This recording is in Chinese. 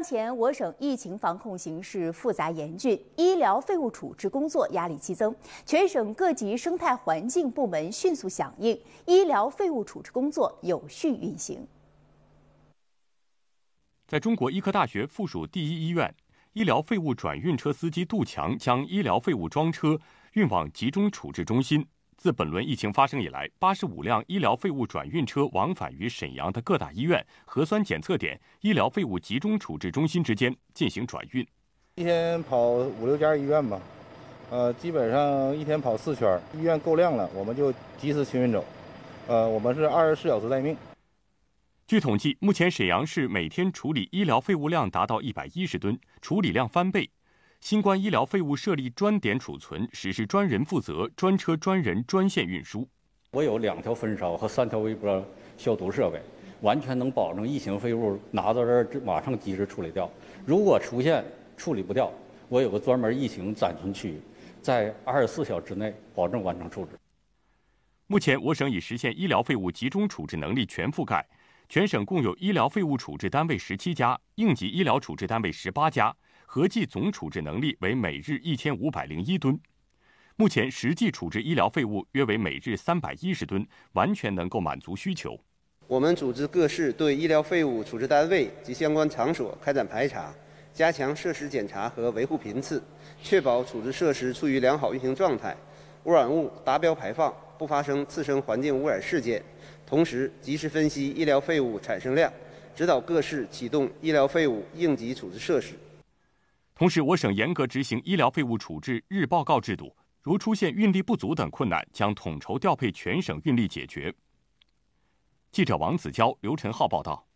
当前我省疫情防控形势复杂严峻，医疗废物处置工作压力激增。全省各级生态环境部门迅速响应，医疗废物处置工作有序运行。在中国医科大学附属第一医院，医疗废物转运车司机杜强将医疗废物装车，运往集中处置中心。自本轮疫情发生以来，八十五辆医疗废物转运车往返于沈阳的各大医院、核酸检测点、医疗废物集中处置中心之间进行转运。一天跑五六家医院吧，呃，基本上一天跑四圈。医院够量了，我们就及时清运走。呃，我们是二十四小时待命。据统计，目前沈阳市每天处理医疗废物量达到一百一十吨，处理量翻倍。新冠医疗废物设立专点储存，实施专人负责、专车专人专线运输。我有两条焚烧和三条微波消毒设备，完全能保证疫情废物拿到这儿马上及时处理掉。如果出现处理不掉，我有个专门疫情暂存区，在二十四小时之内保证完成处置。目前，我省已实现医疗废物集中处置能力全覆盖，全省共有医疗废物处置单位十七家，应急医疗处置单位十八家。合计总处置能力为每日一千五百零一吨，目前实际处置医疗废物约为每日三百一十吨，完全能够满足需求。我们组织各市对医疗废物处置单位及相关场所开展排查，加强设施检查和维护频次，确保处置设施处于良好运行状态，污染物达标排放，不发生次生环境污染事件。同时，及时分析医疗废物产生量，指导各市启动医疗废物应急处置设施。同时，我省严格执行医疗废物处置日报告制度，如出现运力不足等困难，将统筹调配全省运力解决。记者王子娇、刘晨浩报道。